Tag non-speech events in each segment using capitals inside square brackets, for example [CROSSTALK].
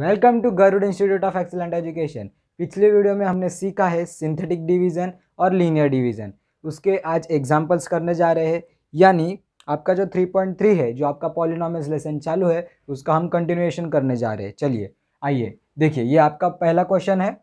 Welcome to Garud institute of excellent education पिछले video में हमने सीखा है सिंथेटिक डिवीज़न और लीनियर डिवीज़न उसके आज एग्जाम्पल्स करने जा रहे हैं यानी आपका जो 3.3 है जो आपका पॉलिनॉमिस लेसन चालू है उसका हम कंटिन्यूएशन करने जा रहे हैं चलिए आइए देखिए ये आपका पहला क्वेश्चन है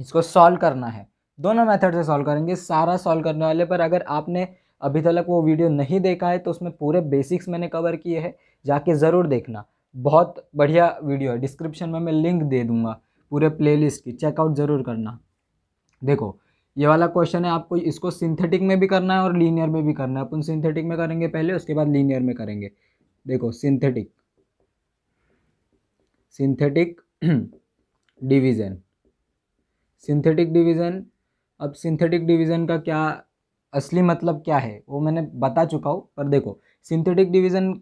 इसको सॉल्व करना है दोनों मैथड से सॉल्व करेंगे सारा सॉल्व करने वाले पर अगर आपने अभी तक वो वीडियो नहीं देखा है तो उसमें पूरे बेसिक्स मैंने कवर किए हैं जाके ज़रूर देखना बहुत बढ़िया वीडियो है डिस्क्रिप्शन में मैं लिंक दे दूंगा पूरे प्लेलिस्ट की चेकआउट ज़रूर करना देखो ये वाला क्वेश्चन है आपको इसको सिंथेटिक में भी करना है और लीनियर में भी करना है अपन सिंथेटिक में करेंगे पहले उसके बाद लीनियर में करेंगे देखो synthetic synthetic division synthetic division अब सिंथेटिक डिवीज़न का क्या असली मतलब क्या है वो मैंने बता चुका हूँ पर देखो सिंथेटिक डिवीज़न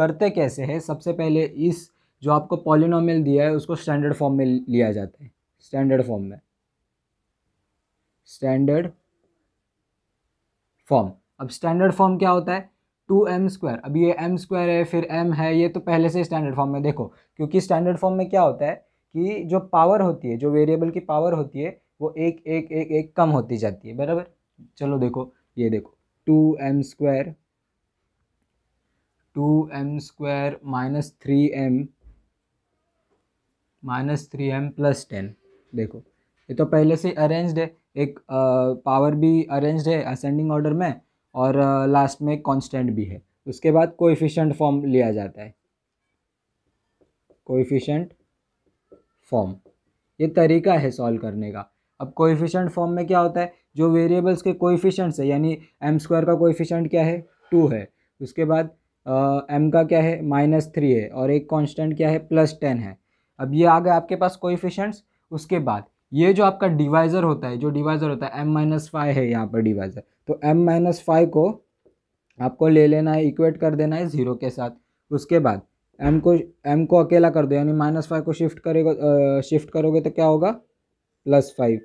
करते कैसे हैं सबसे पहले इस जो आपको पॉलिनॉमियल दिया है उसको स्टैंडर्ड फॉर्म में लिया जाता है स्टैंडर्ड फॉर्म में स्टैंडर्ड फॉर्म अब स्टैंडर्ड फॉर्म क्या होता है टू एम स्क्वायर अब ये एम स्क्वायर है फिर एम है ये तो पहले से स्टैंडर्ड फॉर्म में देखो क्योंकि स्टैंडर्ड फॉर्म में क्या होता है कि जो पावर होती है जो वेरिएबल की पावर होती है वो एक एक एक एक कम होती जाती है बराबर चलो देखो ये देखो two M square two M square minus three M minus three M plus ten देखो ये तो पहले से अरेंज्ड है एक पावर भी अरेंज्ड है असेंडिंग ऑर्डर में और लास्ट में कांस्टेंट भी है उसके बाद कोएफिशिएंट फॉर्म लिया जाता है कोएफिशिएंट फॉर्म ये तरीका है सॉल्व करने का अब कोएफिशिएंट फॉर्म में क्या होता है जो वेरिएबल्स के कोएफिशिएंट्स है यानी एम स्क्वायर का कोएफिशिएंट क्या है टू है उसके बाद एम का क्या है माइनस थ्री है और एक कांस्टेंट क्या है प्लस टेन है अब ये आ गए आपके पास कोइफिशेंट्स उसके बाद ये जो आपका डिवाइज़र होता है जो डिवाइज़र होता है एम माइनस फाइव है यहाँ पर डिवाइज़र तो एम माइनस फाइव को आपको ले लेना है इक्वेट कर देना है ज़ीरो के साथ उसके बाद एम को एम को अकेला कर दो यानी माइनस फाइव को शिफ्ट करेगा शिफ्ट करोगे तो क्या होगा प्लस फाइव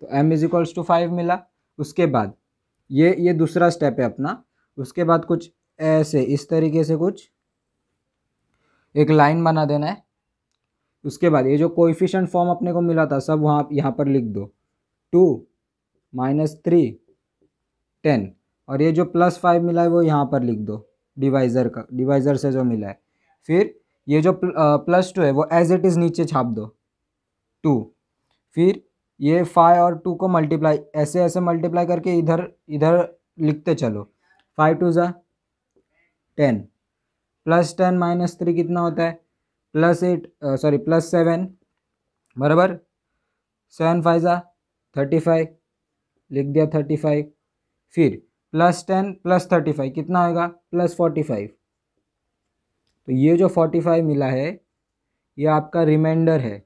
तो M is equals to five मिला उसके बाद ये ये दूसरा स्टेप है अपना उसके बाद कुछ ऐसे इस तरीके से कुछ एक लाइन बना देना है उसके बाद ये जो कोफिशेंट फॉर्म अपने को मिला था सब वहाँ यहाँ पर लिख दो टू माइनस थ्री टेन और ये जो प्लस फाइव मिला है वो यहाँ पर लिख दो डिवाइज़र का डिवाइज़र से जो मिला है फिर ये जो प्लस टू है वो एज इट इज़ नीचे छाप दो टू फिर ये फाइव और टू को मल्टीप्लाई ऐसे ऐसे मल्टीप्लाई करके इधर इधर लिखते चलो फाइव टू ज़ा ten plus ten minus three कितना होता है plus eight sorry plus seven बराबर सेवन फाइव ज़ा थर्टी फाइव लिख दिया थर्टी फाइव फिर plus ten plus thirty five कितना होगा प्लस फोर्टी फाइव तो ये जो फोर्टी फाइव मिला है ये आपका रिमाइंडर है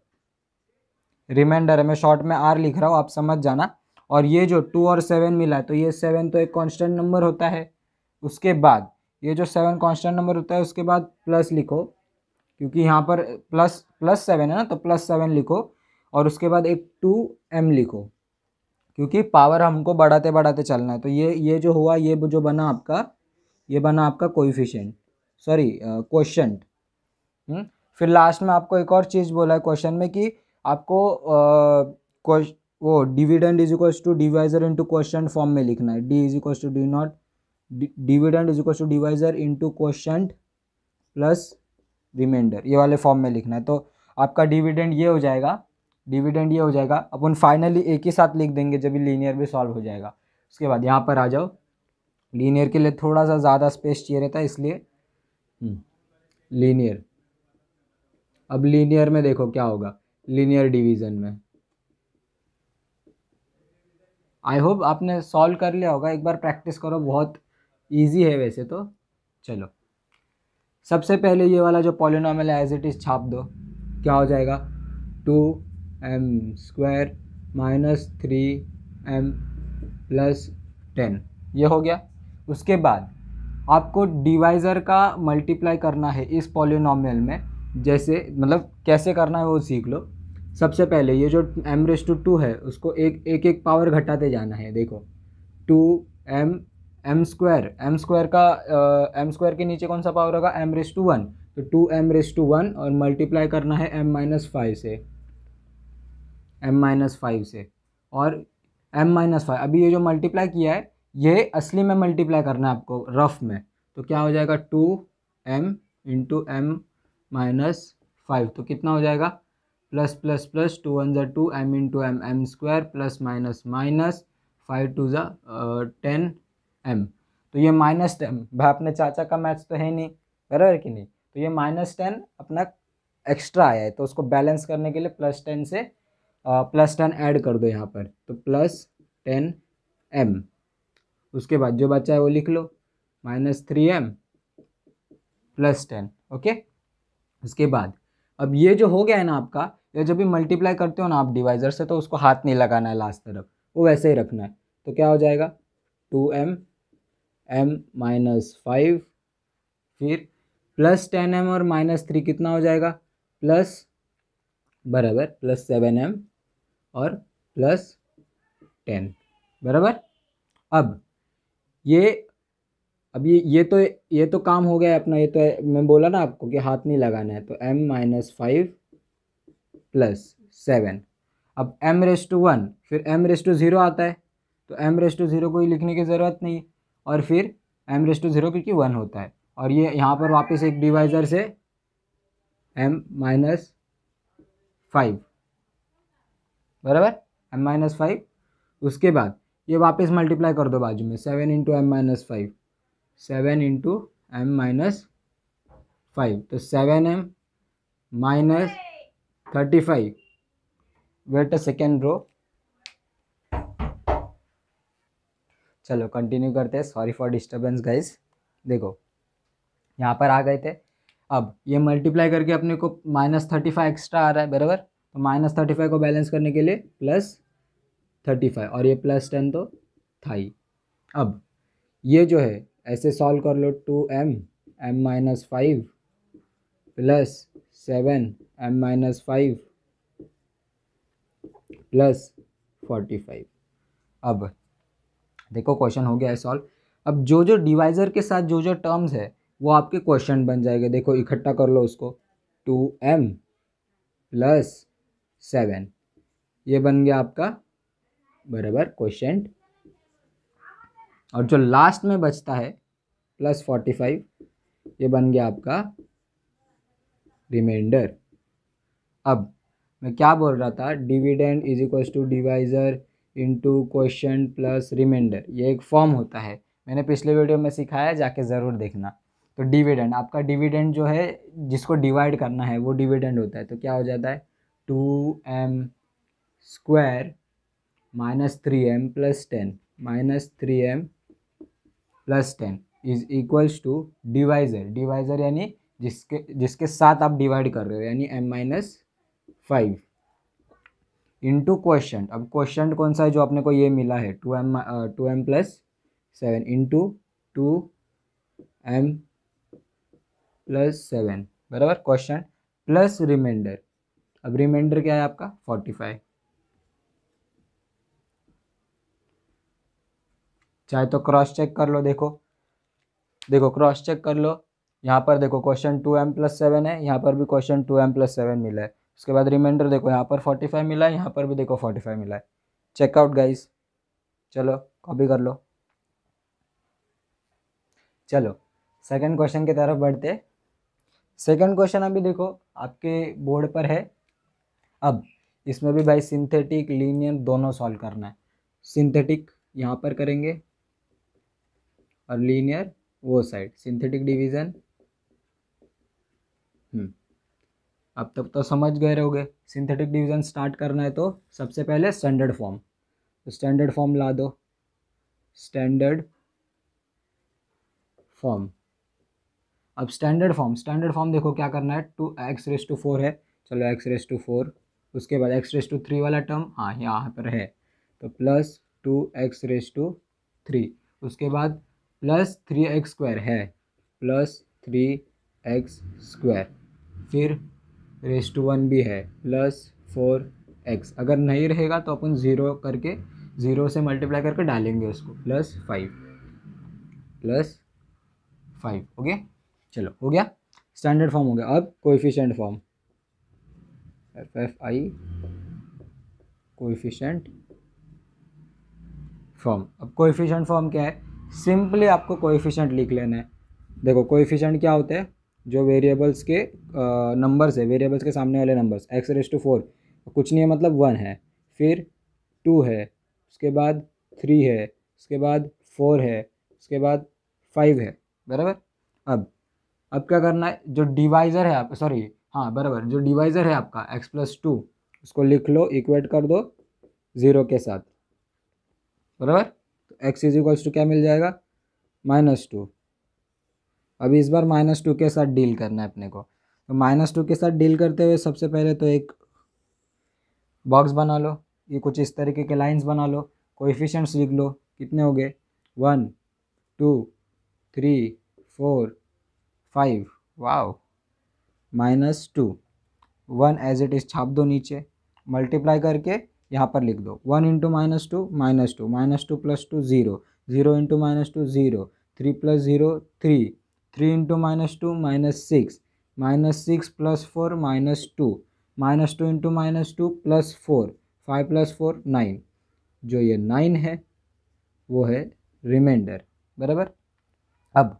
रिमाइंडर है मैं शॉर्ट में आर लिख रहा हूँ आप समझ जाना और ये जो टू और सेवन मिला तो ये सेवन तो एक कांस्टेंट नंबर होता है उसके बाद ये जो सेवन कांस्टेंट नंबर होता है उसके बाद प्लस लिखो क्योंकि यहाँ पर प्लस प्लस सेवन है ना तो प्लस सेवन लिखो और उसके बाद एक टू एम लिखो क्योंकि पावर हमको बढ़ाते बढ़ाते चलना है तो ये ये जो हुआ ये जो बना आपका ये बना आपका कोइफिशेंट सॉरी क्वेश्चन फिर लास्ट में आपको एक और चीज़ बोला है क्वेश्चन में कि आपको वो dividend is equals to divisor into question form में लिखना है D is equals to D not dividend is equal to divisor into question plus reminder ये वाले फॉर्म में लिखना है तो आपका डिविडेंड ये हो जाएगा डिविडेंड ये हो जाएगा अपन फाइनली एक ही साथ लिख देंगे जब लीनियर भी सॉल्व हो जाएगा उसके बाद यहाँ पर आ जाओ लीनियर के लिए थोड़ा सा ज़्यादा स्पेस चाहिए रहता है इसलिए लीनियर हम्म, अब लीनियर में देखो क्या होगा लीनियर डिवीज़न में आई होप आपने सॉल्व कर लिया होगा एक बार प्रैक्टिस करो बहुत ईजी है वैसे तो चलो सबसे पहले ये वाला जो पॉलिनॉमल है एज इट इज़ छाप दो क्या हो जाएगा two M square minus three M plus ten ये हो गया उसके बाद आपको डिवाइज़र का मल्टीप्लाई करना है इस पॉलिनॉमियल में जैसे मतलब कैसे करना है वो सीख लो सबसे पहले ये जो एम रेस टू टू है उसको एक एक एक पावर घटाते जाना है देखो two M M square M square का एम स्क्वायर के नीचे कौन सा पावर होगा एम रेस टू वन तो two M raise to one और मल्टीप्लाई करना है एम माइनस फाइव से एम माइनस फाइव से और एम माइनस फाइव अभी ये जो मल्टीप्लाई किया है ये असली में मल्टीप्लाई करना है आपको रफ में तो क्या हो जाएगा two M into M minus five तो कितना हो जाएगा plus plus plus two one जो two M into M M square plus minus minus five two जो टेन एम तो ये माइनस टेन भाई अपने चाचा का मैच तो है नहीं बराबर कि नहीं तो ये माइनस टेन अपना एक्स्ट्रा आया है तो उसको बैलेंस करने के लिए प्लस टेन से प्लस टेन ऐड कर दो यहाँ पर तो प्लस टेन एम उसके बाद जो बचा है वो लिख लो minus three M plus ten okay उसके बाद अब ये जो हो गया है ना आपका ये जब भी मल्टीप्लाई करते हो ना आप डिवाइजर से तो उसको हाथ नहीं लगाना है लास्ट तरफ वो वैसे ही रखना है तो क्या हो जाएगा two M M minus five फिर प्लस टेन एम और माइनस थ्री कितना हो जाएगा प्लस बराबर प्लस सेवन एम और प्लस टेन बराबर अब ये अब ये ये तो ये तो काम हो गया अपना ये तो मैं बोला ना आपको कि हाथ नहीं लगाना है तो M minus five plus seven अब एम रेस टू वन फिर एम रेस टू ज़ीरो आता है तो एम रेस टू ज़ीरो को ही लिखने की ज़रूरत नहीं और फिर एम रेस टू ज़ीरो क्योंकि वन होता है और ये यहाँ पर वापस एक डिवाइज़र से एम माइनस फाइव बराबर एम माइनस फाइव उसके बाद ये वापस मल्टीप्लाई कर दो बाजू में seven into M minus five seven into M minus five तो seven M minus thirty five wait a second रो चलो कंटिन्यू करते हैं सॉरी फॉर डिस्टर्बेंस गाइस देखो यहाँ पर आ गए थे अब ये मल्टीप्लाई करके अपने को माइनस थर्टी फाइव एक्स्ट्रा आ रहा है बराबर तो माइनस थर्टी फाइव को बैलेंस करने के लिए प्लस थर्टी फाइव और ये प्लस टेन तो था ही अब ये जो है ऐसे सॉल्व कर लो two M M minus five plus seven M minus five plus forty five अब देखो क्वेश्चन हो गया है सॉल्व अब जो जो डिवाइजर के साथ जो जो टर्म्स है वो आपके क्वेश्चन बन जाएगा देखो इकट्ठा कर लो उसको टू एम प्लस सेवन ये बन गया आपका बराबर क्वेश्चन और जो लास्ट में बचता है प्लस फोर्टी फाइव ये बन गया आपका रिमाइंडर अब मैं क्या बोल रहा था dividend is equals to divisor into question plus reminder ये एक फॉर्म होता है मैंने पिछले वीडियो में सिखाया जाके ज़रूर देखना तो डिविडेंड आपका डिविडेंड जो है जिसको डिवाइड करना है वो डिविडेंड होता है तो क्या हो जाता है two M square minus three M plus ten minus three M plus ten is equals to divisor divisor यानी जिसके जिसके साथ आप डिवाइड कर रहे हो यानी M minus five into question अब क्वेश्चन कौन सा है जो अपने को ये मिला है two M two M plus seven into two M plus seven बराबर क्वेश्चन प्लस रिमाइंडर अब रिमाइंडर क्या है आपका फोर्टी फाइव चाहे तो क्रॉस चेक कर लो देखो देखो क्रॉस चेक कर लो यहाँ पर देखो question two M plus seven है यहाँ पर भी question two M plus seven मिला है उसके बाद रिमाइंडर देखो यहाँ पर फोर्टी फाइव मिला है यहाँ पर भी देखो फोर्टी फाइव मिला है चेकआउट गाइस चलो कॉपी कर लो चलो सेकंड क्वेश्चन की तरफ बढ़ते सेकंड क्वेश्चन अभी देखो आपके बोर्ड पर है अब इसमें भी भाई सिंथेटिक लीनियर दोनों सॉल्व करना है सिंथेटिक यहाँ पर करेंगे और लीनियर वो साइड सिंथेटिक डिवीज़न अब तक तो समझ गए रहोगे सिंथेटिक डिवीज़न स्टार्ट करना है तो सबसे पहले स्टैंडर्ड फॉर्म तो स्टैंडर्ड फॉर्म ला दो स्टैंडर्ड फॉर्म अब स्टैंडर्ड फॉर्म स्टैंडर्ड फॉर्म देखो क्या करना है to x raise to four है चलो एक्स रेस टू फोर उसके बाद एक्स रेस टू थ्री वाला टर्म हाँ यहाँ पर है तो plus two x raise to three उसके बाद प्लस थ्री एक्स स्क्वायर है प्लस थ्री एक्स स्क्वायर फिर रेस टू वन भी है प्लस फोर एक्स अगर नहीं रहेगा तो अपन ज़ीरो करके ज़ीरो से मल्टीप्लाई करके डालेंगे उसको plus five plus five okay चलो हो गया स्टैंडर्ड फॉर्म हो गया अब coefficient form F F I coefficient form अब कोफिशेंट फॉर्म क्या है सिंपली आपको कोफिशेंट लिख लेना है देखो कोफिशेंट क्या होते हैं जो वेरिएबल्स के नंबर्स है वेरिएबल्स के सामने वाले numbers x raise to four कुछ नहीं है मतलब वन है फिर टू है उसके बाद थ्री है उसके बाद फोर है उसके बाद फाइव है बराबर अब अब क्या करना है जो डिवाइज़र है आप सॉरी हाँ बराबर जो डिवाइज़र है आपका एक्स प्लस टू उसको लिख लो इक्वेट कर दो ज़ीरो के साथ बराबर तो एक्स इज इक्वल्स टू क्या मिल जाएगा माइनस टू अभी इस बार माइनस टू के साथ डील करना है अपने को तो माइनस टू के साथ डील करते हुए सबसे पहले तो एक बॉक्स बना लो ये कुछ इस तरीके के लाइंस बना लो कोफिशेंट्स लिख लो कितने हो गए one two three four five wow minus two one as it is छाप दो नीचे मल्टीप्लाई करके यहाँ पर लिख दो one into minus two minus two minus two plus two zero zero into minus two zero three plus zero three three into minus two minus six minus six plus four minus two minus two into minus two plus four five plus four nine जो ये nine है वो है reminder बराबर अब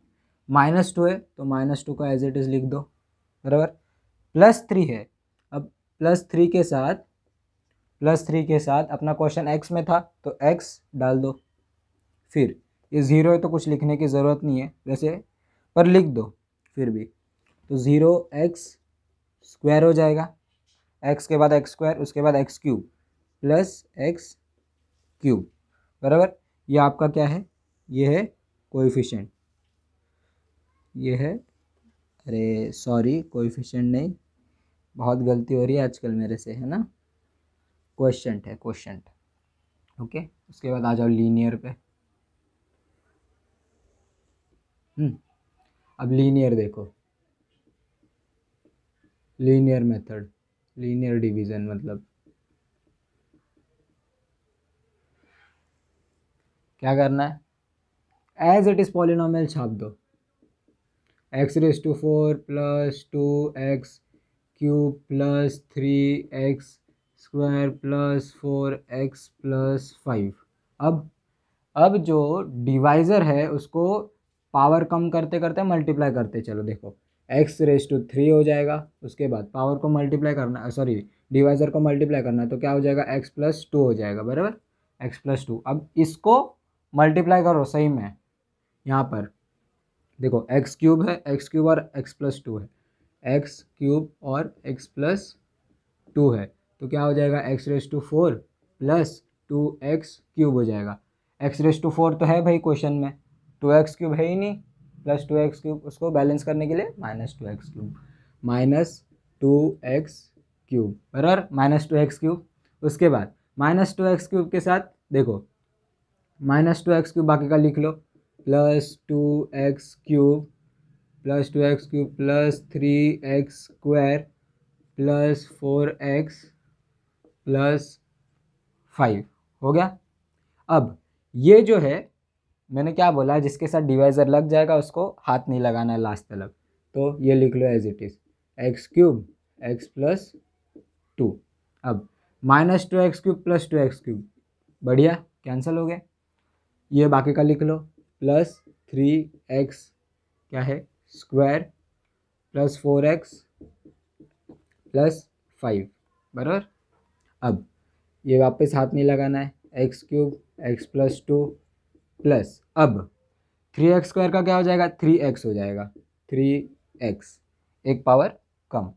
minus two है तो minus two का एज इट इज़ लिख दो बराबर प्लस थ्री है अब प्लस थ्री के साथ प्लस थ्री के साथ अपना क्वेश्चन एक्स में था तो एक्स डाल दो फिर ये ज़ीरो है तो कुछ लिखने की ज़रूरत नहीं है वैसे पर लिख दो फिर भी तो ज़ीरो एक्स स्क्वायर हो जाएगा एक्स के बाद एक्स स्क्वायर उसके बाद x cube plus x cube बराबर ये आपका क्या है ये है कोएफिशिएंट ये है अरे सॉरी कोएफिशिएंट नहीं बहुत गलती हो रही है आजकल मेरे से है ना क्वेश्चन है क्वेश्चन ओके उसके बाद आ जाओ लीनियर पे हम्म अब लीनियर देखो लीनियर मेथड लीनियर डिवीज़न मतलब क्या करना है एज इट इज़ पॉलिनॉमियल छाप दो x raise to four plus two x cube plus three x square plus four x plus five अब अब जो डिवाइज़र है उसको पावर कम करते करते मल्टीप्लाई करते चलो देखो एक्स रेस टू थ्री हो जाएगा उसके बाद पावर को मल्टीप्लाई करना सॉरी डिवाइजर को मल्टीप्लाई करना है तो क्या हो जाएगा एक्स प्लस टू हो जाएगा बराबर एक्स प्लस टू अब इसको मल्टीप्लाई करो सही में यहाँ पर देखो एक्स क्यूब है एक्स क्यूब और एक्स प्लस टू है एक्स क्यूब और एक्स प्लस टू है तो क्या हो जाएगा x raise to four plus two x cube हो जाएगा एक्स रेस टू फोर तो है भाई क्वेश्चन में टू एक्स क्यूब है ही नहीं प्लस टू एक्स क्यूब उसको बैलेंस करने के लिए minus two x cube minus two x cube बराबर माइनस टू एक्स क्यूब उसके बाद माइनस टू एक्स क्यूब के साथ देखो माइनस टू एक्स क्यूब बाकी का लिख लो plus two x cube plus two x cube plus three x square plus four x plus five हो गया अब ये जो है मैंने क्या बोला जिसके साथ डिवाइज़र लग जाएगा उसको हाथ नहीं लगाना है लास्ट तक तो ये लिख लो as it is x cube x plus two अब minus two x cube plus two x cube बढ़िया कैंसिल हो गया ये बाकी का लिख लो प्लस थ्री एक्स क्या है square plus four x plus five बराबर अब ये वापस हाथ नहीं लगाना है x cube x plus two plus अब थ्री एक्स स्क्वायर का क्या हो जाएगा थ्री एक्स हो जाएगा थ्री एक्स एक पावर कम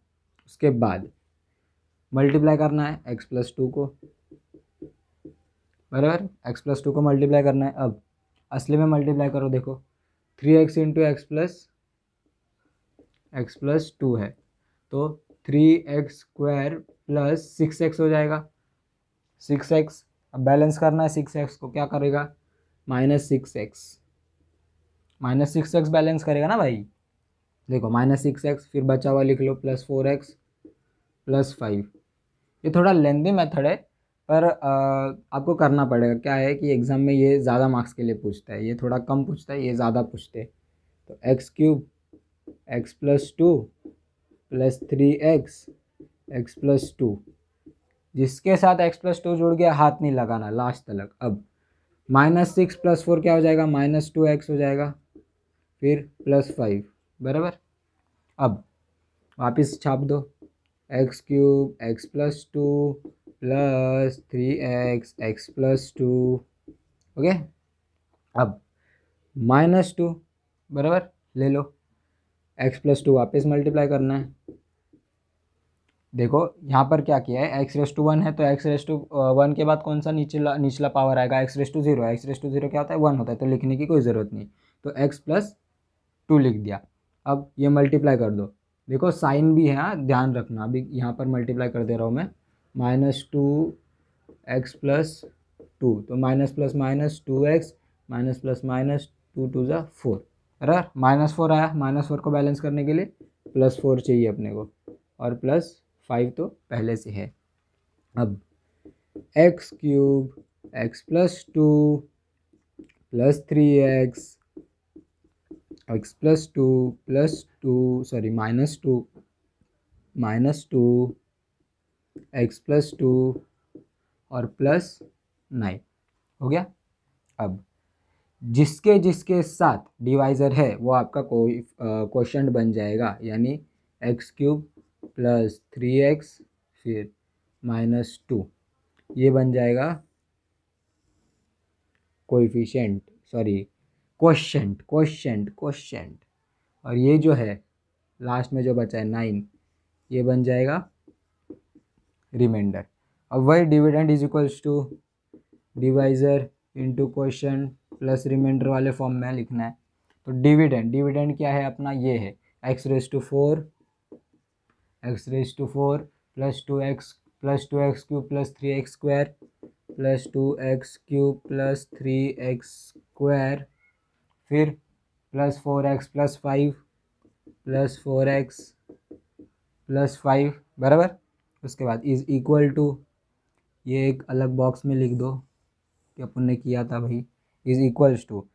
उसके बाद मल्टीप्लाई करना है एक्स प्लस टू को बराबर एक्स प्लस टू को मल्टीप्लाई करना है अब असली में मल्टीप्लाई करो देखो three x into x plus x plus two है तो three x square plus six x हो जाएगा सिक्स एक्स अब बैलेंस करना है सिक्स एक्स को क्या करेगा minus six x minus six x balance करेगा ना भाई देखो माइनस सिक्स एक्स फिर बचा हुआ लिख लो plus four x plus five ये थोड़ा लेंदी मेथड है पर आपको करना पड़ेगा क्या है कि एग्ज़ाम में ये ज़्यादा मार्क्स के लिए पूछता है ये थोड़ा कम पूछता है ये ज़्यादा पूछते हैं तो x cube x plus two plus three x x plus two जिसके साथ एक्स प्लस टू जुड़ गया हाथ नहीं लगाना लास्ट तक अब माइनस सिक्स प्लस फोर क्या हो जाएगा माइनस टू एक्स हो जाएगा फिर प्लस फाइव बराबर अब वापस छाप दो x cube x plus two plus three x x plus two okay अब माइनस टू बराबर ले लो एक्स प्लस टू वापस मल्टीप्लाई करना है देखो यहाँ पर क्या किया है एक्स रेस टू वन है तो एक्स रेस टू वन के बाद कौन सा निचला निचला पावर आएगा x raise to zero x raise to zero क्या होता है वन होता है तो लिखने की कोई ज़रूरत नहीं तो एक्स प्लस टू लिख दिया अब ये मल्टीप्लाई कर दो देखो साइन भी है हाँ ध्यान रखना अभी यहाँ पर मल्टीप्लाई कर दे रहा हूँ मैं minus two x plus two तो minus plus minus two x minus plus minus two two ज़ा फोर अरे माइनस फोर आया माइनस फोर को बैलेंस करने के लिए प्लस फोर चाहिए अपने को और प्लस फाइव तो पहले से है अब x cube x plus two plus three x x plus two plus two sorry minus two minus two x plus two और प्लस नाइन हो गया अब जिसके जिसके साथ डिवाइज़र है वो आपका कोई क्वेश्चन बन जाएगा यानी x cube plus three x फिर माइनस टू ये बन जाएगा coefficient sorry quotient quotient quotient और ये जो है लास्ट में जो बचा है नाइन ये बन जाएगा रिमाइंडर अब वही dividend is equals to divisor into question plus remainder वाले फॉर्म में लिखना है तो डिविडेंड डिविडेंड क्या है अपना ये है x raise to four x raise to four plus two x plus two x cube plus three x square plus two x cube plus three x square फिर plus four x plus five plus four x plus five बराबर उसके बाद is equal to ये एक अलग box में लिख दो कि अपन ने किया था भाई is equals to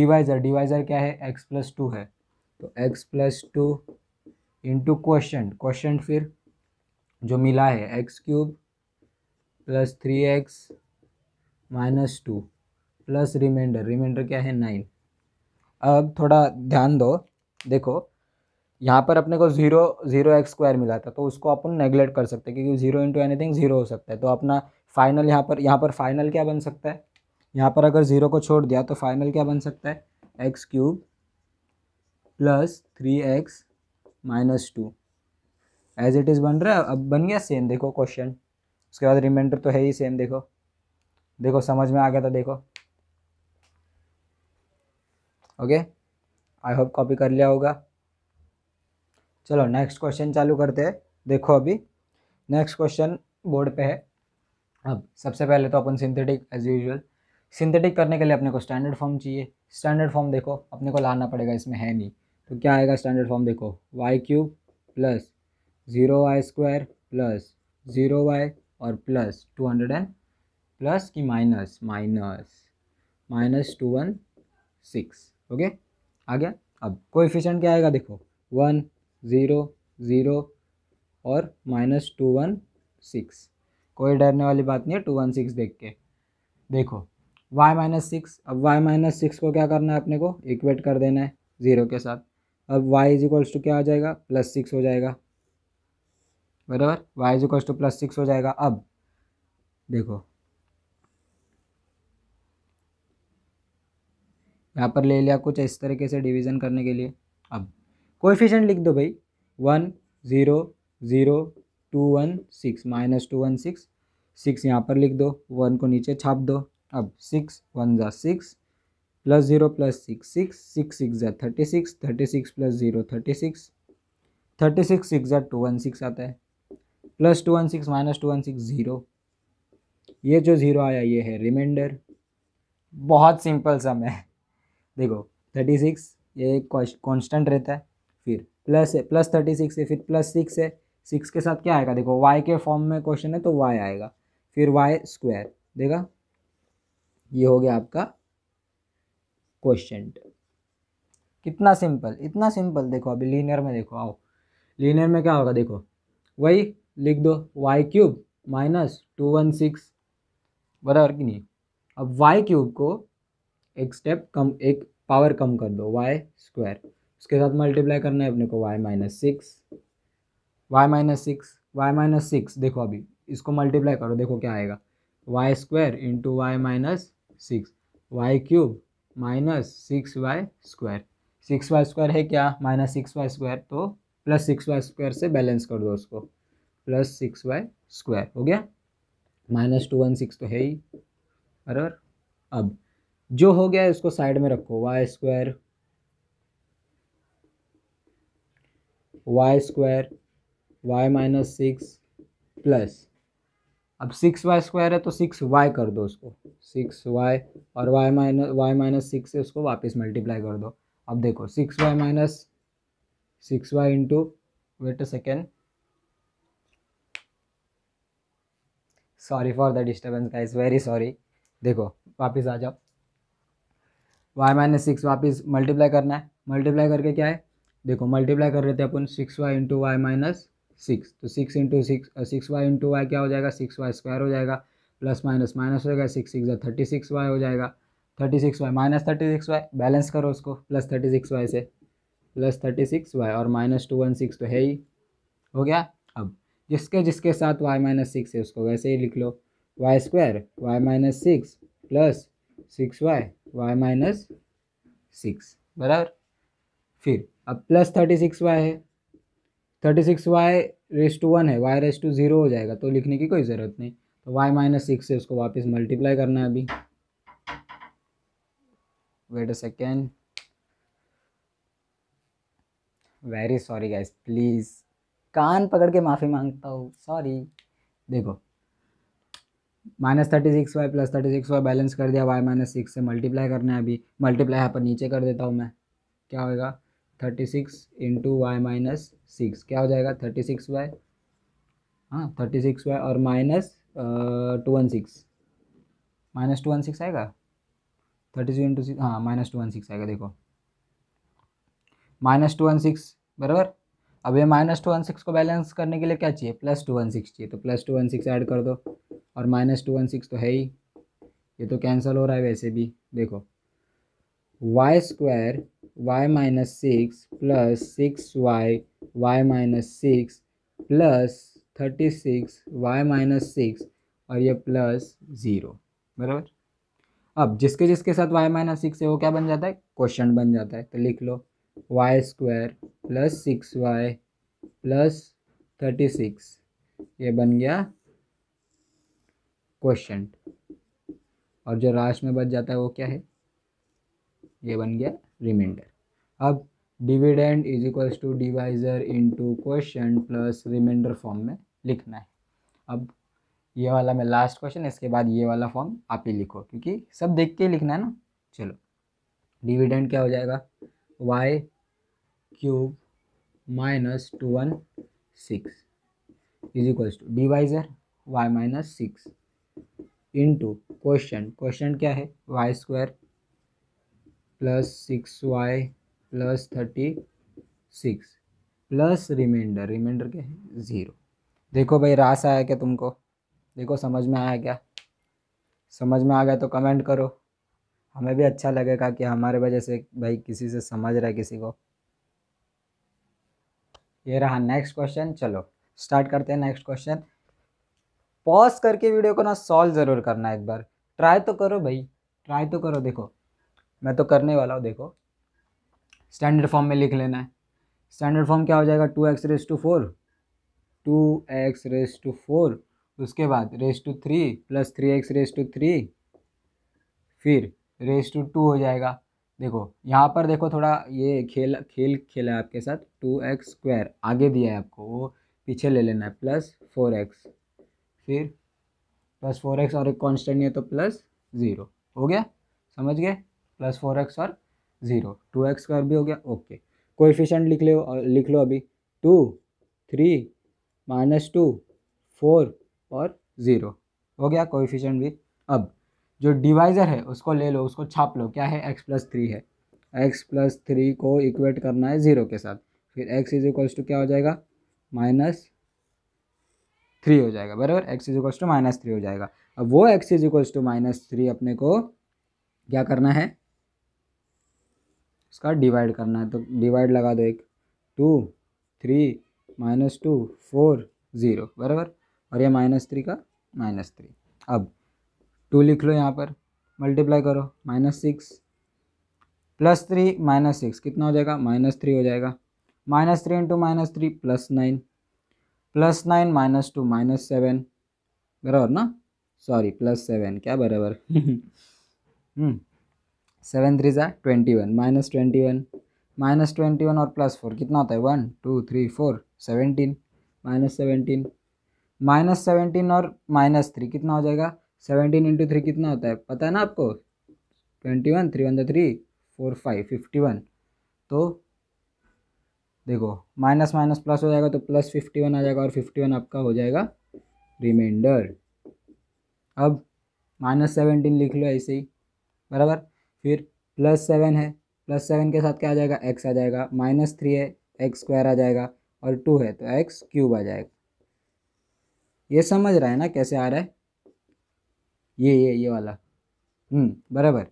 divisor divisor क्या है एक्स प्लस टू है तो x plus two into question question फिर जो मिला है x cube plus three x minus two plus remainder remainder क्या है नाइन अब थोड़ा ध्यान दो देखो यहाँ पर अपने को जीरो जीरो एक्स स्क्वायर मिला था तो उसको अपन नेग्लेक्ट कर सकते हैं क्योंकि जीरो इंटू एनीथिंग जीरो हो सकता है तो अपना फाइनल यहाँ पर यहाँ पर फाइनल क्या बन सकता है यहाँ पर अगर जीरो को छोड़ दिया तो फाइनल क्या बन सकता है x cube plus three x minus two as it is बन रहा है अब बन गया सेम देखो क्वेश्चन उसके बाद रिमाइंडर तो है ही सेम देखो देखो समझ में आ गया था देखो ओके आई होप कॉपी कर लिया होगा चलो नेक्स्ट क्वेश्चन चालू करते हैं देखो अभी नेक्स्ट क्वेश्चन बोर्ड पे है अब सबसे पहले तो अपन सिंथेटिक एज यूजुअल सिंथेटिक करने के लिए अपने को स्टैंडर्ड फॉर्म चाहिए स्टैंडर्ड फॉर्म देखो अपने को लाना पड़ेगा इसमें है नहीं तो क्या आएगा स्टैंडर्ड फॉर्म देखो y cube plus zero y square plus zero y और plus two hundred and plus की minus minus minus two one six okay आ गया अब कोएफिशिएंट क्या आएगा देखो वन ज़ीरो ज़ीरो और माइनस टू वन सिक्स कोई डरने वाली बात नहीं है टू वन सिक्स देख के देखो वाई माइनस सिक्स अब वाई माइनस सिक्स को क्या करना है अपने को इक्वेट कर देना है ज़ीरो के साथ अब वाई इज इक्वल्स टू क्या हो जाएगा प्लस सिक्स हो जाएगा बराबर y is equals to plus six हो जाएगा अब देखो यहाँ पर ले लिया कुछ इस तरीके से डिवीज़न करने के लिए अब कोएफिशिएंट लिख दो भाई one zero zero two one six minus two one six six यहाँ पर लिख दो वन को नीचे छाप दो अब सिक्स वन ज़ा six plus zero plus six six six six जै thirty six thirty six plus zero thirty six thirty six six जै टू वन सिक्स आता है plus two one six minus two one six zero ये जो zero आया ये है reminder बहुत सिंपल सम है देखो थर्टी सिक्स ये कॉन्स्टेंट रहता है फिर प्लस है प्लस थर्टी सिक्स है फिर प्लस सिक्स है सिक्स के साथ क्या आएगा देखो वाई के फॉर्म में क्वेश्चन है तो वाई आएगा फिर वाई स्क्वायर देखा ये हो गया आपका क्वेश्चन कितना सिंपल इतना सिंपल देखो अभी लीनियर में देखो आओ लीनियर में क्या होगा देखो वही लिख दो y cube minus two one six बराबर कि नहीं अब वाई क्यूब को एक स्टेप कम एक पावर कम कर दो वाई स्क्वायर उसके साथ मल्टीप्लाई करना है अपने को y minus six Y minus six Y minus six देखो अभी इसको मल्टीप्लाई करो देखो क्या आएगा y square into Y minus six y cube minus six y square six y square है क्या माइनस सिक्स वाई स्क्वायर तो प्लस सिक्स वाई स्क्वायर से बैलेंस कर दो उसको प्लस सिक्स वाई स्क्वायर हो गया माइनस टू वन सिक्स तो है ही बराबर अब जो हो गया है उसको साइड में रखो y square y square Y minus six plus अब सिक्स वाई स्क्वायर है तो सिक्स वाई कर दो उसको सिक्स वाई और y minus y minus six से उसको वापस मल्टीप्लाई कर दो अब देखो six Y minus six y into wait a second sorry for the disturbance का इज़ वेरी सॉरी देखो वापस आ जाओ वाई माइनस सिक्स वापिस मल्टीप्लाई करना है मल्टीप्लाई करके क्या है देखो मल्टीप्लाई कर रहे थे अपन six y into Y minus six तो six into six six y into y क्या हो जाएगा सिक्स वाई स्क्वायर हो जाएगा प्लस माइनस माइनस हो जाएगा six six thirty six y हो जाएगा thirty six Y minus thirty six y balance करो उसको प्लस थर्टी सिक्स वाई से प्लस थर्टी सिक्स वाई और माइनस टू वन सिक्स तो है ही हो गया अब जिसके जिसके साथ वाई माइनस सिक्स है उसको वैसे ही लिख लो Y square Y minus six plus six Y Y minus six बराबर फिर अब प्लस थर्टी सिक्स वाई है thirty six y raise to one है वाई रेस टू ज़ीरो हो जाएगा तो लिखने की कोई ज़रूरत नहीं तो वाई माइनस सिक्स से उसको वापस मल्टीप्लाई करना है अभी wait a second very sorry guys please कान पकड़ के माफ़ी मांगता हूँ सॉरी देखो minus thirty six Y plus thirty six y balance कर दिया वाई माइनस सिक्स से मल्टीप्लाई करना है अभी मल्टीप्लाई यहाँ पर नीचे कर देता हूँ मैं क्या होएगा thirty six into Y minus six क्या हो जाएगा थर्टी सिक्स वाई हाँ थर्टी सिक्स वाई और minus two one six minus two one six आएगा थर्टी सिक्स इंटू सिक्स हाँ माइनस टू वन सिक्स आएगा देखो माइनस टू वन सिक्स बराबर अब ये माइनस टू वन सिक्स को बैलेंस करने के लिए क्या चाहिए प्लस टू वन सिक्स चाहिए तो plus two one six add कर दो और माइनस टू वन सिक्स तो है ही ये तो कैंसिल हो रहा है वैसे भी देखो Y square Y minus six plus six Y Y minus six plus thirty six Y minus six और ये प्लस ज़ीरो बराबर अब जिसके जिसके साथ वाई माइनस सिक्स है वो क्या बन जाता है क्वेश्चन बन जाता है तो लिख लो Y square plus six Y plus thirty six ये बन गया क्वेश्चन और जो लास्ट में बच जाता है वो क्या है ये बन गया रिमाइंडर अब dividend is equals to divisor into question plus remainder form में लिखना है अब ये वाला मैं लास्ट क्वेश्चन इसके बाद ये वाला फॉर्म आप ही लिखो क्योंकि सब देख के लिखना है ना चलो डिविडेंड क्या हो जाएगा Y cube minus two one six is equals to divisor Y minus six into question question क्या है Y square plus six Y plus thirty six plus remainder remainder क्या है ज़ीरो देखो भाई रास आया क्या तुमको देखो समझ में आया क्या समझ में आ गया तो कमेंट करो हमें भी अच्छा लगेगा कि हमारे वजह से भाई किसी से समझ रहा है किसी को ये रहा नेक्स्ट क्वेश्चन चलो स्टार्ट करते हैं नेक्स्ट क्वेश्चन पॉज करके वीडियो को ना सॉल्व ज़रूर करना एक बार ट्राई तो करो भाई ट्राई तो करो देखो मैं तो करने वाला हूँ देखो स्टैंडर्ड फॉर्म में लिख लेना है स्टैंडर्ड फॉर्म क्या हो जाएगा two x raise to four two x raise to four उसके बाद raise to three plus three X raise to three फिर रेस टू टू हो जाएगा देखो यहाँ पर देखो थोड़ा ये खेल खेल खेला है आपके साथ टू एक्स स्क्वायर आगे दिया है आपको वो पीछे ले लेना है प्लस फोर एक्स फिर प्लस फोर एक्स और एक कॉन्स्टेंट नहीं है तो प्लस ज़ीरो हो गया समझ गए प्लस फोर एक्स और ज़ीरो टू एक्स स्क्वायर भी हो गया ओके कोएफिशिएंट लिख लो लिख लो अभी two three minus two four और ज़ीरो हो गया कोएफिशिएंट भी अब जो डिवाइज़र है उसको ले लो उसको छाप लो क्या है एक्स प्लस थ्री है एक्स प्लस थ्री को इक्वेट करना है ज़ीरो के साथ फिर एक्स इज इक्वल्स टू क्या हो जाएगा माइनस थ्री हो जाएगा बराबर X is equals to minus three हो जाएगा अब वो X is equals to minus three अपने को क्या करना है उसका डिवाइड करना है तो डिवाइड लगा दो एक two three minus two four zero बराबर और ये माइनस थ्री का माइनस थ्री अब टू लिख लो यहाँ पर मल्टीप्लाई करो minus six plus three minus six कितना हो जाएगा माइनस थ्री हो जाएगा minus three into minus three plus nine plus nine minus two minus seven बराबर ना सॉरी प्लस सेवन क्या बराबर [LAUGHS] हम्म। सेवन थ्री ज़ा twenty one minus twenty one minus twenty one और प्लस फोर कितना होता है one two three four seventeen minus seventeen minus seventeen और माइनस थ्री कितना हो जाएगा सेवेंटीन इंटू थ्री कितना होता है पता है ना आपको ट्वेंटी वन थ्री वन जो three four five fifty one तो देखो माइनस माइनस प्लस हो जाएगा तो प्लस फिफ्टी वन आ जाएगा और फिफ्टी वन आपका हो जाएगा रिमाइंडर अब माइनस सेवेंटीन लिख लो ऐसे ही बराबर फिर प्लस सेवन है प्लस सेवन के साथ क्या आ जाएगा एक्स आ जाएगा माइनस थ्री है एक्स स्क्वायर आ जाएगा और टू है तो एक्स क्यूब आ जाएगा ये समझ रहा है ना कैसे आ रहा है ये ये ये वाला हम्म, बराबर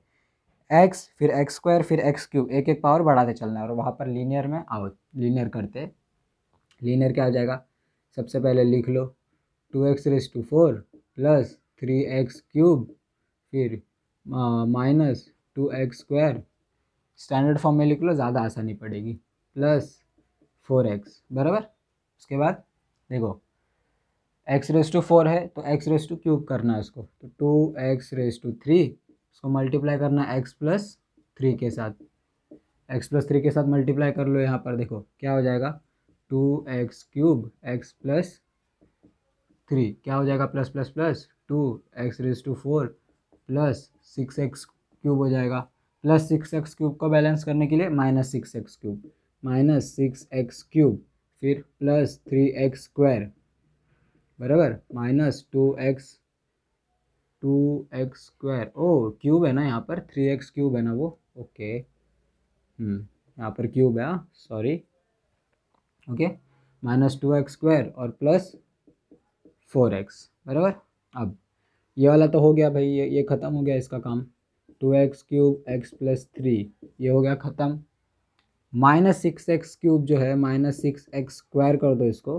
एक्स फिर एक्स स्क्वायर फिर एक्स क्यूब एक एक पावर बढ़ाते चलना है और वहाँ पर लीनियर में आओ लीनियर करते लीनियर क्या आ जाएगा सबसे पहले लिख लो two x raise to four plus three X cube फिर minus two X square standard form में लिख लो ज़्यादा आसानी पड़ेगी प्लस फोर एक्स बराबर उसके बाद देखो एक्स रेस टू फोर है तो एक्स रेस टू क्यूब करना है उसको तो two x raise to three उसको मल्टीप्लाई करना है एक्स प्लस थ्री के साथ एक्स प्लस थ्री के साथ मल्टीप्लाई कर लो यहाँ पर देखो क्या हो जाएगा two x cube x plus three क्या हो जाएगा plus plus plus two x raise to four plus six X cube हो जाएगा प्लस सिक्स एक्स क्यूब का बैलेंस करने के लिए minus six X cube minus six X cube फिर प्लस थ्री एक्स स्क्वायर बराबर minus two X two X square ओ cube है ना यहाँ पर थ्री एक्स क्यूब है ना वो ओके हम्म, यहाँ पर क्यूब है हाँ, sorry okay minus two X square और प्लस फोर एक्स बराबर अब ये वाला तो हो गया भाई ये ये ख़त्म हो गया इसका काम two x cube x plus three ये हो गया ख़त्म माइनस सिक्स एक्स क्यूब जो है माइनस सिक्स एक्स स्क्वायर कर दो इसको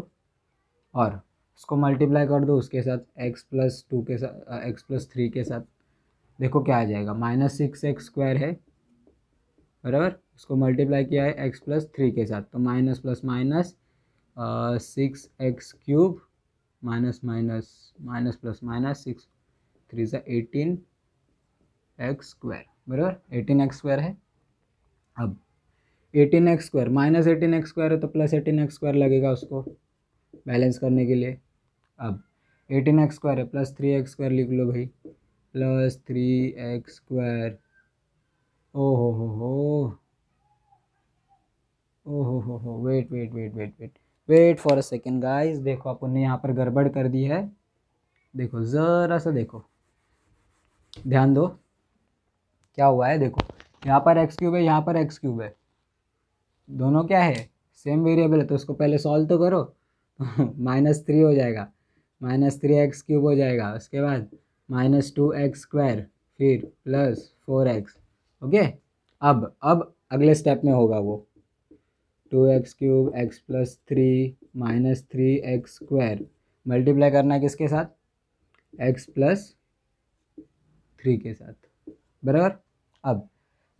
और इसको मल्टीप्लाई कर दो उसके साथ एक्स प्लस टू के साथ एक्स प्लस थ्री के साथ देखो क्या आ जाएगा माइनस सिक्स एक्स स्क्वायर है बराबर उसको मल्टीप्लाई किया है एक्स प्लस थ्री के साथ तो minus plus minus six X cube minus minus minus plus minus six three ज़ा एटीन एक्स स्क्वायर बराबर एटीन एक्स स्क्वायर है अब eighteen X square minus eighteen X square है तो प्लस एटीन एक्स स्क्वायर लगेगा उसको बैलेंस करने के लिए अब एटीन एक्स स्क्वायर है प्लस थ्री एक्स स्क्वायर लिख लो भाई प्लस थ्री एक्स स्क्वायर ओ हो हो हो ओ हो हो हो wait wait wait wait wait wait for a second guys देखो अपन ने यहाँ पर गड़बड़ कर दी है देखो ज़रा सा देखो ध्यान दो क्या हुआ है देखो यहाँ पर एक्स क्यूब है यहाँ पर एक्स क्यूब है दोनों क्या है सेम वेरिएबल है तो उसको पहले सॉल्व तो करो माइनस [LAUGHS] थ्री हो जाएगा माइनस थ्री एक्स क्यूब हो जाएगा उसके बाद माइनस टू एक्स स्क्वायर फिर प्लस फोर एक्स ओके अब अब अगले स्टेप में होगा वो two x cube x plus three minus three x square multiply करना है किसके साथ एक्स प्लस थ्री के साथ बराबर अब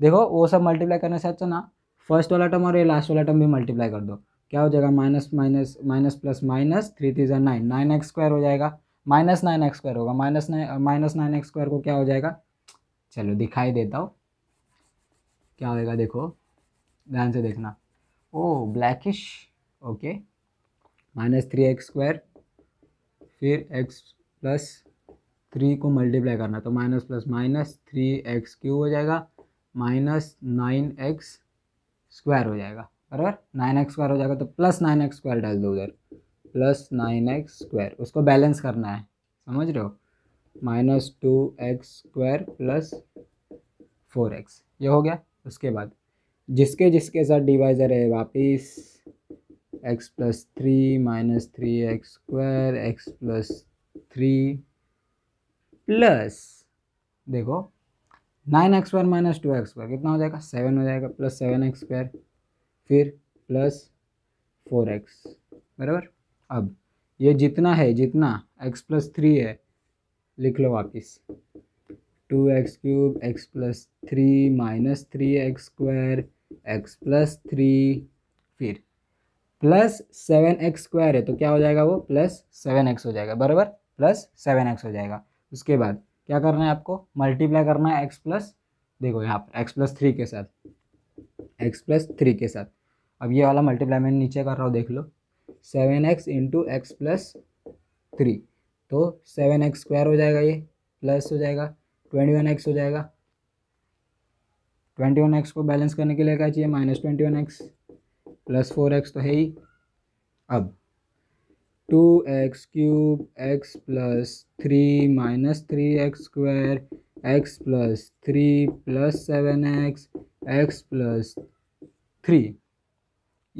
देखो वो सब मल्टीप्लाई करने से अच्छा ना फर्स्ट वाला टर्म और ये लास्ट वाला टर्म भी मल्टीप्लाई कर दो क्या हो जाएगा minus minus minus plus minus three three जन नाइन नाइन एक्स स्क्वायर हो जाएगा माइनस नाइन एक्स स्क्वायर होगा minus nine minus nine X square को क्या हो जाएगा चलो दिखाई देता हूँ क्या होएगा देखो ध्यान से देखना ओ ब्लैकिश okay minus three x square फिर एक्स प्लस थ्री को मल्टीप्लाई करना तो minus plus minus three X cube हो जाएगा माइनस नाइन एक्स स्क्वायर हो जाएगा बराबर नाइन एक्स स्क्वायर हो जाएगा तो प्लस नाइन एक्स स्क्वायर डाल दो उधर प्लस नाइन एक्स स्क्वायर उसको बैलेंस करना है समझ रहे हो minus two X square plus four X ये हो गया उसके बाद जिसके जिसके साथ डिवाइज़र है वापिस X plus three minus three x square X plus three plus देखो nine X square minus two X square कितना हो जाएगा सेवन हो जाएगा प्लस सेवन एक्स स्क्वायर फिर प्लस फोर एक्स बराबर अब ये जितना है जितना एक्स प्लस थ्री है लिख लो वापिस two x cube x plus three minus three x square X plus three फिर प्लस सेवन एक्स स्क्वायर है तो क्या हो जाएगा वो प्लस सेवन एक्स हो जाएगा बराबर प्लस सेवन एक्स हो जाएगा उसके बाद क्या करना है आपको मल्टीप्लाई करना है एक्स प्लस देखो यहाँ पर एक्स प्लस थ्री के साथ एक्स प्लस थ्री के साथ अब ये वाला मल्टीप्लाई मैंने नीचे कर रहा हूँ देख लो seven X into x plus three तो सेवन एक्स स्क्वायर हो जाएगा ये प्लस हो जाएगा ट्वेंटी वन एक्स हो जाएगा ट्वेंटी वन एक्स को बैलेंस करने के लिए क्या चाहिए minus twenty one X plus four X तो है ही अब two x cube x plus three minus three x square X plus three plus seven X x plus three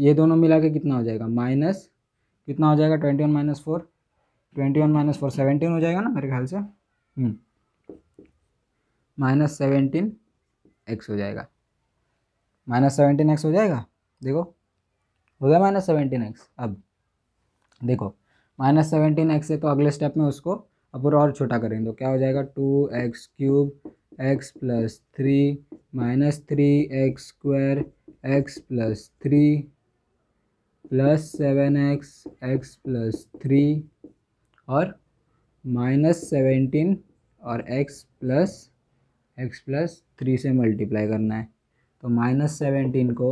ये दोनों मिला के कितना हो जाएगा माइनस कितना हो जाएगा twenty one minus four twenty one minus four seventeen हो जाएगा ना मेरे ख्याल से माइनस सेवेंटीन एक्स हो जाएगा माइनस सेवेंटीन एक्स हो जाएगा देखो हो गया माइनस सेवेंटीन एक्स अब देखो माइनस सेवेंटीन एक्स है तो अगले स्टेप में उसको अब और छोटा करेंगे तो क्या हो जाएगा two x cube x plus three minus three x square X plus three plus seven X x plus three और माइनस सेवेंटीन और x plus x plus three से मल्टीप्लाई करना है तो माइनस सेवेंटीन को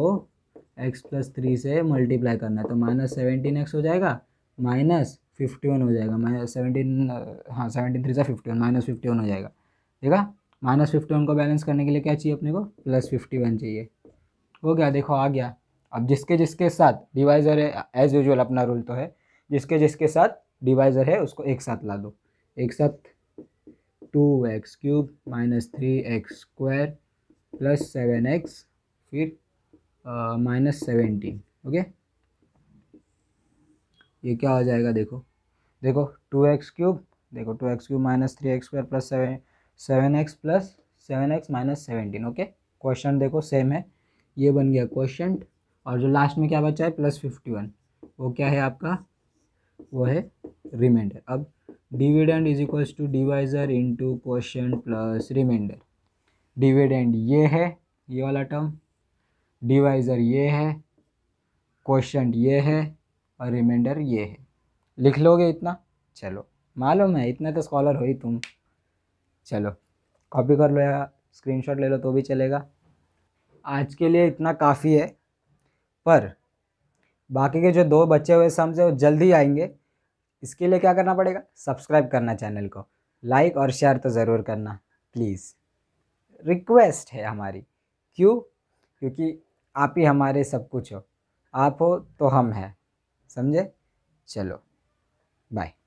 एक्स प्लस थ्री से multiply करना है तो माइनस सेवेंटीन एक्स हो जाएगा माइनस फिफ्टी वन हो जाएगा माइनस सेवनटीन हाँ सेवेंटीन थ्री सा fifty one minus fifty one हो जाएगा ठीक है माइनस फिफ्टी वन को बैलेंस करने के लिए क्या चाहिए अपने को प्लस फिफ्टी वन चाहिए हो गया देखो आ गया अब जिसके जिसके साथ डिवाइज़र है एज यूजल अपना रूल तो है जिसके जिसके साथ डिवाइज़र है उसको एक साथ ला दो एक साथ two x cube minus three x square plus seven X फिर माइनस सेवेंटीन ओके ये क्या हो जाएगा देखो देखो टू एक्स क्यूब देखो two x cube minus three x square plus seven seven X plus seven X minus seventeen okay question देखो same है ये बन गया क्वेश्चन और जो लास्ट में क्या बचा है प्लस फिफ्टी वन वो क्या है आपका वो है रिमाइंडर अब dividend is equals to divisor to question plus remainder dividend ये है ये वाला टर्म डिवाइजर ये है क्वेश्चन ये है और रिमाइंडर ये है लिख लोगे इतना चलो मालूम है इतने तो स्कॉलर हो ही तुम चलो कॉपी कर लो या स्क्रीनशॉट ले लो तो भी चलेगा आज के लिए इतना काफ़ी है पर बाकी के जो दो बच्चे हुए सम से वो जल्दी आएंगे इसके लिए क्या करना पड़ेगा सब्सक्राइब करना चैनल को लाइक और शेयर तो ज़रूर करना प्लीज़ रिक्वेस्ट है हमारी क्यों क्योंकि आप ही हमारे सब कुछ हो आप हो तो हम हैं समझे चलो बाय